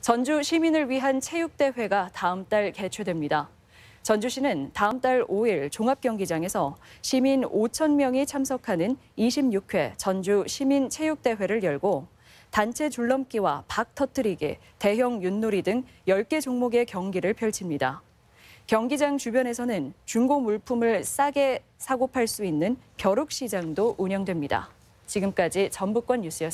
전주 시민을 위한 체육대회가 다음 달 개최됩니다. 전주시는 다음 달 5일 종합경기장에서 시민 5천 명이 참석하는 26회 전주 시민 체육대회를 열고 단체 줄넘기와 박 터뜨리기, 대형 윷놀이 등 10개 종목의 경기를 펼칩니다. 경기장 주변에서는 중고 물품을 싸게 사고 팔 수 있는 벼룩시장도 운영됩니다. 지금까지 전북권 뉴스였습니다.